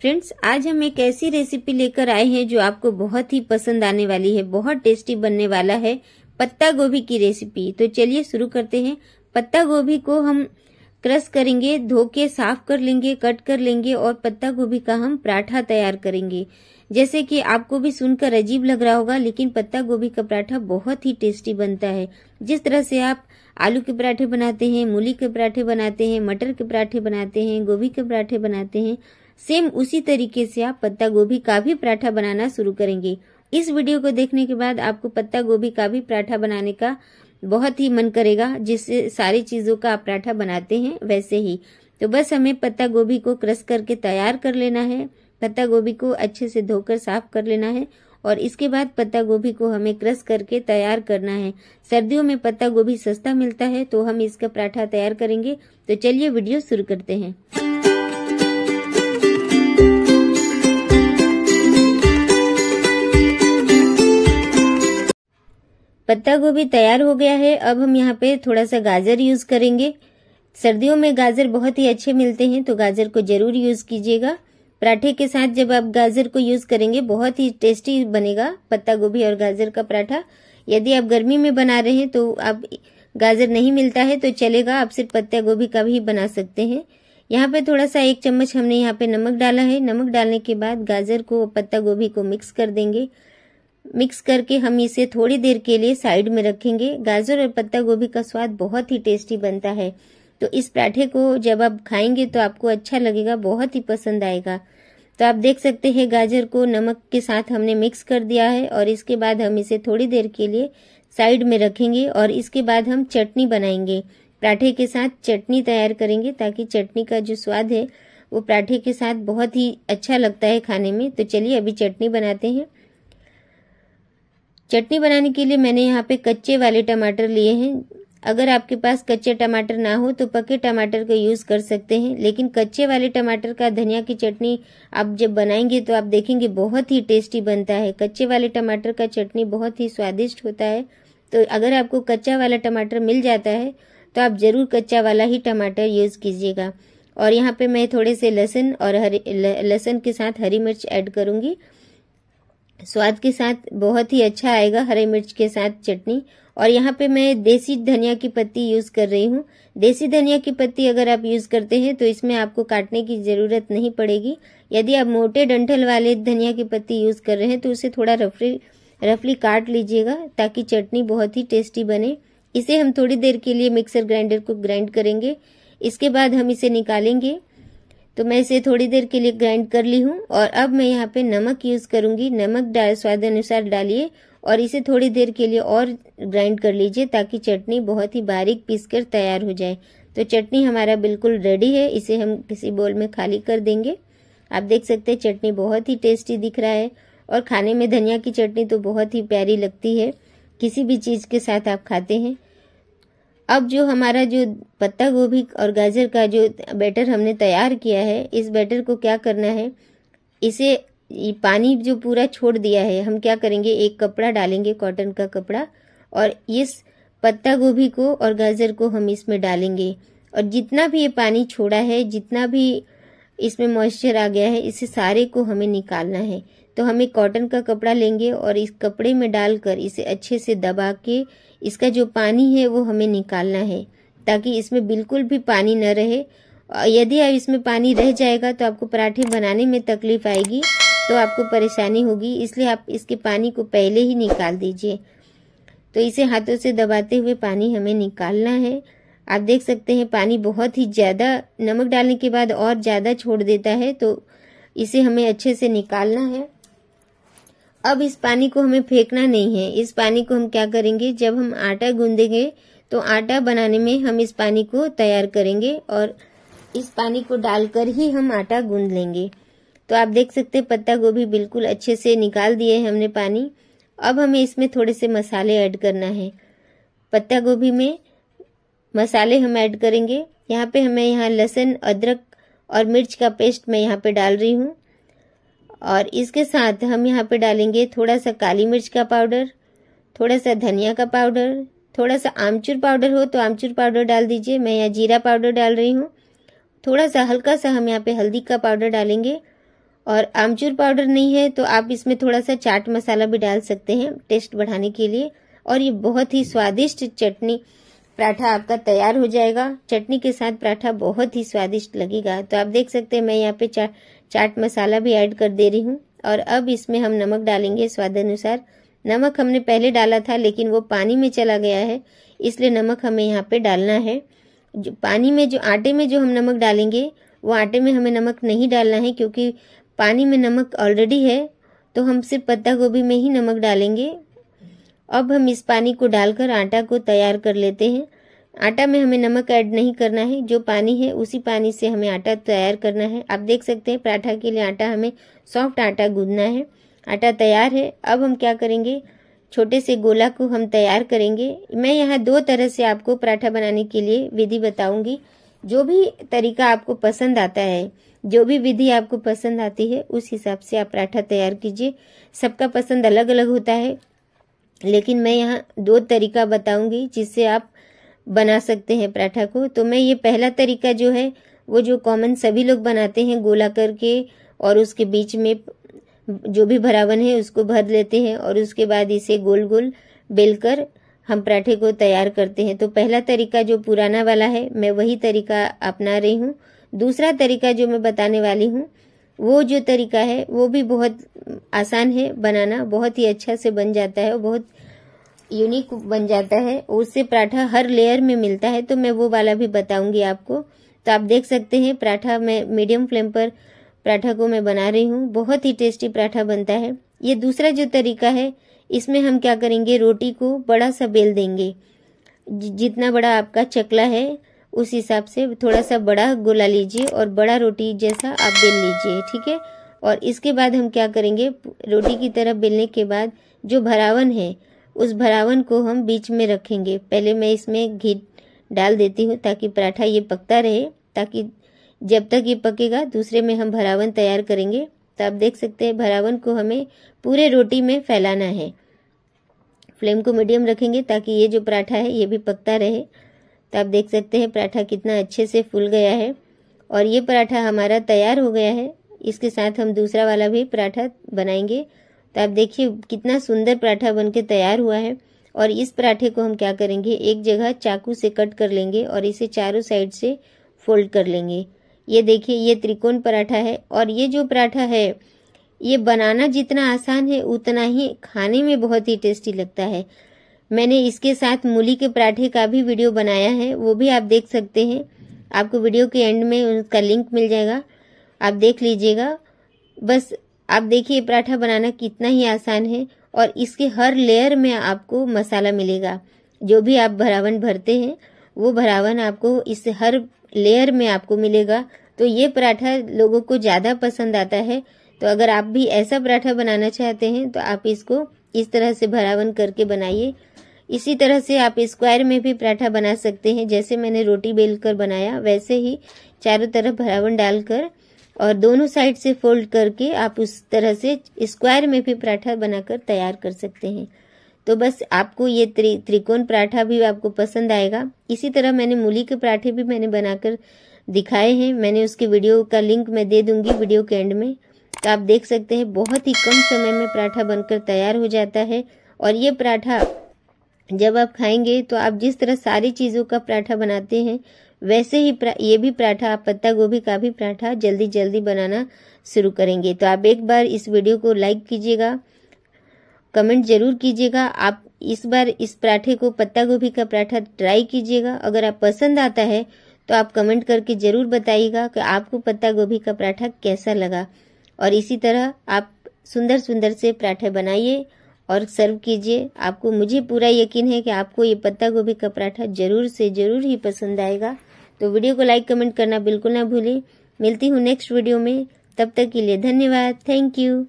friends आज हम एक ऐसी रेसिपी लेकर आए हैं जो आपको बहुत ही पसंद आने वाली है बहुत टेस्टी बनने वाला है पत्ता गोभी की रेसिपी तो चलिए शुरू करते हैं पत्ता गोभी को हम क्रश करेंगे धो के साफ कर लेंगे कट कर लेंगे और पत्ता गोभी का हम पराठा तैयार करेंगे जैसे कि आपको भी सुनकर अजीब लग रहा होगा लेकिन पत्ता गोभी का पराठा बहुत ही टेस्टी बनता है जिस तरह से आप आलू के पराठे बनाते हैं मूली के पराठे बनाते हैं मटर के पराठे बनाते हैं गोभी के पराठे बनाते हैं सेम उसी तरीके से आप पत्ता गोभी का भी पराठा बनाना शुरू करेंगे इस वीडियो को देखने के बाद आपको पत्ता गोभी का भी पराठा बनाने का बहुत ही मन करेगा जिससे सारी चीज़ों का आप पराठा बनाते हैं वैसे ही तो बस हमें पत्ता गोभी को क्रश करके तैयार कर लेना है पत्ता गोभी को अच्छे से धोकर साफ कर लेना है और इसके बाद पत्ता गोभी को हमें क्रश करके तैयार करना है सर्दियों में पत्ता गोभी सस्ता मिलता है तो हम इसका पराठा तैयार करेंगे तो चलिए वीडियो शुरू करते हैं पत्ता गोभी तैयार हो गया है अब हम यहाँ पे थोड़ा सा गाजर यूज़ करेंगे सर्दियों में गाजर बहुत ही अच्छे मिलते हैं तो गाजर को ज़रूर यूज़ कीजिएगा पराठे के साथ जब आप गाजर को यूज़ करेंगे बहुत ही टेस्टी बनेगा पत्ता गोभी और गाजर का पराठा यदि आप गर्मी में बना रहे हैं तो आप गाजर नहीं मिलता है तो चलेगा आप सिर्फ पत्ता गोभी का भी बना सकते हैं यहाँ पे थोड़ा सा एक चम्मच हमने यहाँ पे नमक डाला है नमक डालने के बाद गाजर को पत्ता गोभी को मिक्स कर देंगे मिक्स करके हम इसे थोड़ी देर के लिए साइड में रखेंगे गाजर और पत्ता गोभी का स्वाद बहुत ही टेस्टी बनता है तो इस पराठे को जब आप खाएंगे तो आपको अच्छा लगेगा बहुत ही पसंद आएगा तो आप देख सकते हैं गाजर को नमक के साथ हमने मिक्स कर दिया है और इसके बाद हम इसे थोड़ी देर के लिए साइड में रखेंगे और इसके बाद हम चटनी बनाएंगे पराठे के साथ चटनी तैयार करेंगे ताकि चटनी का जो स्वाद है वो पराठे के साथ बहुत ही अच्छा लगता है खाने में तो चलिए अभी चटनी बनाते हैं चटनी बनाने के लिए मैंने यहाँ पे कच्चे वाले टमाटर लिए हैं अगर आपके पास कच्चे टमाटर ना हो तो पके टमाटर का यूज़ कर सकते हैं लेकिन कच्चे वाले टमाटर का धनिया की चटनी आप जब बनाएंगे तो आप देखेंगे बहुत ही टेस्टी बनता है कच्चे वाले टमाटर का चटनी बहुत ही स्वादिष्ट होता है तो अगर आपको कच्चा वाला टमाटर मिल जाता है तो आप ज़रूर कच्चा वाला ही टमाटर यूज़ कीजिएगा और यहाँ पर मैं थोड़े से लहसुन और हरी लहसुन के साथ हरी मिर्च ऐड करूँगी स्वाद के साथ बहुत ही अच्छा आएगा हरे मिर्च के साथ चटनी और यहाँ पे मैं देसी धनिया की पत्ती यूज़ कर रही हूँ देसी धनिया की पत्ती अगर आप यूज़ करते हैं तो इसमें आपको काटने की ज़रूरत नहीं पड़ेगी यदि आप मोटे डंठल वाले धनिया की पत्ती यूज़ कर रहे हैं तो उसे थोड़ा रफली रफली काट लीजिएगा ताकि चटनी बहुत ही टेस्टी बने इसे हम थोड़ी देर के लिए मिक्सर ग्राइंडर को ग्राइंड करेंगे इसके बाद हम इसे निकालेंगे तो मैं इसे थोड़ी देर के लिए ग्राइंड कर ली हूँ और अब मैं यहाँ पे नमक यूज़ करूँगी नमक डाल स्वाद अनुसार डालिए और इसे थोड़ी देर के लिए और ग्राइंड कर लीजिए ताकि चटनी बहुत ही बारीक पीस कर तैयार हो जाए तो चटनी हमारा बिल्कुल रेडी है इसे हम किसी बोल में खाली कर देंगे आप देख सकते हैं चटनी बहुत ही टेस्टी दिख रहा है और खाने में धनिया की चटनी तो बहुत ही प्यारी लगती है किसी भी चीज़ के साथ आप खाते हैं अब जो हमारा जो पत्ता गोभी और गाजर का जो बैटर हमने तैयार किया है इस बैटर को क्या करना है इसे पानी जो पूरा छोड़ दिया है हम क्या करेंगे एक कपड़ा डालेंगे कॉटन का कपड़ा और इस पत्ता गोभी को और गाजर को हम इसमें डालेंगे और जितना भी ये पानी छोड़ा है जितना भी इसमें मॉइस्चर आ गया है इसे सारे को हमें निकालना है तो हम एक कॉटन का कपड़ा लेंगे और इस कपड़े में डालकर इसे अच्छे से दबा के इसका जो पानी है वो हमें निकालना है ताकि इसमें बिल्कुल भी पानी न रहे यदि आप इसमें पानी रह जाएगा तो आपको पराठे बनाने में तकलीफ आएगी तो आपको परेशानी होगी इसलिए आप इसके पानी को पहले ही निकाल दीजिए तो इसे हाथों से दबाते हुए पानी हमें निकालना है आप देख सकते हैं पानी बहुत ही ज़्यादा नमक डालने के बाद और ज़्यादा छोड़ देता है तो इसे हमें अच्छे से निकालना है अब इस पानी को हमें फेंकना नहीं है इस पानी को हम क्या करेंगे जब हम आटा गूंदेंगे तो आटा बनाने में हम इस पानी को तैयार करेंगे और इस पानी को डालकर ही हम आटा गूंद लेंगे तो आप देख सकते हैं पत्ता गोभी बिल्कुल अच्छे से निकाल दिए है हमने पानी अब हमें इसमें थोड़े से मसाले ऐड करना है पत्ता गोभी में मसाले हम ऐड करेंगे यहाँ पे हमें यहाँ लहसुन अदरक और मिर्च का पेस्ट मैं यहाँ पे डाल रही हूँ और इसके साथ हम यहाँ पे डालेंगे थोड़ा सा काली मिर्च का पाउडर थोड़ा सा धनिया का पाउडर थोड़ा सा आमचूर पाउडर हो तो आमचूर पाउडर डाल दीजिए मैं यहाँ जीरा पाउडर डाल रही हूँ थोड़ा सा हल्का सा हम यहाँ पे हल्दी का पाउडर डालेंगे और आमचूर पाउडर नहीं है तो आप इसमें थोड़ा सा चाट मसाला भी डाल सकते हैं टेस्ट बढ़ाने के लिए और ये बहुत ही स्वादिष्ट चटनी पराठा आपका तैयार हो जाएगा चटनी के साथ पराठा बहुत ही स्वादिष्ट लगेगा तो आप देख सकते हैं मैं यहाँ पे चा, चाट मसाला भी ऐड कर दे रही हूँ और अब इसमें हम नमक डालेंगे स्वाद अनुसार नमक हमने पहले डाला था लेकिन वो पानी में चला गया है इसलिए नमक हमें यहाँ पे डालना है जो पानी में जो आटे में जो हम नमक डालेंगे वो आटे में हमें नमक नहीं डालना है क्योंकि पानी में नमक ऑलरेडी है तो हम सिर्फ पत्ता गोभी में ही नमक डालेंगे अब हम इस पानी को डालकर आटा को तैयार कर लेते हैं आटा में हमें नमक ऐड नहीं करना है जो पानी है उसी पानी से हमें आटा तैयार करना है आप देख सकते हैं पराठा के लिए आटा हमें सॉफ्ट आटा गूंदना है आटा तैयार है अब हम क्या करेंगे छोटे से गोला को हम तैयार करेंगे मैं यहाँ दो तरह से आपको पराठा बनाने के लिए विधि बताऊंगी जो भी तरीका आपको पसंद आता है जो भी विधि आपको पसंद आती है उस हिसाब से आप पराठा तैयार कीजिए सबका पसंद अलग अलग होता है लेकिन मैं यहाँ दो तरीका बताऊंगी जिससे आप बना सकते हैं पराठा को तो मैं ये पहला तरीका जो है वो जो कॉमन सभी लोग बनाते हैं गोला करके और उसके बीच में जो भी भरावन है उसको भर लेते हैं और उसके बाद इसे गोल गोल बेलकर हम पराठे को तैयार करते हैं तो पहला तरीका जो पुराना वाला है मैं वही तरीका अपना रही हूँ दूसरा तरीका जो मैं बताने वाली हूँ वो जो तरीका है वो भी बहुत आसान है बनाना बहुत ही अच्छा से बन जाता है बहुत यूनिक बन जाता है उससे पराठा हर लेयर में मिलता है तो मैं वो वाला भी बताऊंगी आपको तो आप देख सकते हैं पराठा मैं मीडियम फ्लेम पर पराठा को मैं बना रही हूँ बहुत ही टेस्टी पराठा बनता है ये दूसरा जो तरीका है इसमें हम क्या करेंगे रोटी को बड़ा सा बेल देंगे जितना बड़ा आपका चकला है उस हिसाब से थोड़ा सा बड़ा गोला लीजिए और बड़ा रोटी जैसा आप बेल लीजिए ठीक है और इसके बाद हम क्या करेंगे रोटी की तरह बेलने के बाद जो भरावन है उस भरावन को हम बीच में रखेंगे पहले मैं इसमें घी डाल देती हूँ ताकि पराठा ये पकता रहे ताकि जब तक ये पकेगा दूसरे में हम भरावन तैयार करेंगे तो आप देख सकते हैं भरावन को हमें पूरे रोटी में फैलाना है फ्लेम को मीडियम रखेंगे ताकि ये जो पराठा है ये भी पकता रहे तो आप देख सकते हैं पराठा कितना अच्छे से फूल गया है और ये पराठा हमारा तैयार हो गया है इसके साथ हम दूसरा वाला भी पराठा बनाएंगे तो आप देखिए कितना सुंदर पराठा बन के तैयार हुआ है और इस पराठे को हम क्या करेंगे एक जगह चाकू से कट कर लेंगे और इसे चारों साइड से फोल्ड कर लेंगे ये देखिए ये त्रिकोण पराठा है और ये जो पराठा है ये बनाना जितना आसान है उतना ही खाने में बहुत ही टेस्टी लगता है मैंने इसके साथ मूली के पराठे का भी वीडियो बनाया है वो भी आप देख सकते हैं आपको वीडियो के एंड में उसका लिंक मिल जाएगा आप देख लीजिएगा बस आप देखिए पराठा बनाना कितना ही आसान है और इसके हर लेयर में आपको मसाला मिलेगा जो भी आप भरावन भरते हैं वो भरावन आपको इस हर लेयर में आपको मिलेगा तो ये पराठा लोगों को ज़्यादा पसंद आता है तो अगर आप भी ऐसा पराठा बनाना चाहते हैं तो आप इसको इस तरह से भरावन करके बनाइए इसी तरह से आप स्क्वायर में भी पराठा बना सकते हैं जैसे मैंने रोटी बेल कर बनाया वैसे ही चारों तरफ भरावन डालकर और दोनों साइड से फोल्ड करके आप उस तरह से स्क्वायर में भी पराठा बनाकर तैयार कर सकते हैं तो बस आपको ये त्रि त्रिकोण पराठा भी आपको पसंद आएगा इसी तरह मैंने मूली के पराठे भी मैंने बनाकर दिखाए हैं मैंने उसके वीडियो का लिंक मैं दे दूंगी वीडियो के एंड में तो आप देख सकते हैं बहुत ही कम समय में पराठा बनकर तैयार हो जाता है और ये पराठा जब आप खाएंगे तो आप जिस तरह सारी चीज़ों का पराठा बनाते हैं वैसे ही ये भी पराठा आप पत्ता गोभी का भी पराठा जल्दी जल्दी बनाना शुरू करेंगे तो आप एक बार इस वीडियो को लाइक कीजिएगा कमेंट जरूर कीजिएगा आप इस बार इस पराठे को पत्ता गोभी का पराठा ट्राई कीजिएगा अगर आप पसंद आता है तो आप कमेंट करके ज़रूर बताइएगा कि आपको पत्ता गोभी का पराठा कैसा लगा और इसी तरह आप सुंदर सुंदर से पराठे बनाइए और सर्व कीजिए आपको मुझे पूरा यकीन है कि आपको ये पत्ता गोभी का पराठा ज़रूर से ज़रूर ही पसंद आएगा तो वीडियो को लाइक कमेंट करना बिल्कुल ना भूलें मिलती हूँ नेक्स्ट वीडियो में तब तक के लिए धन्यवाद थैंक यू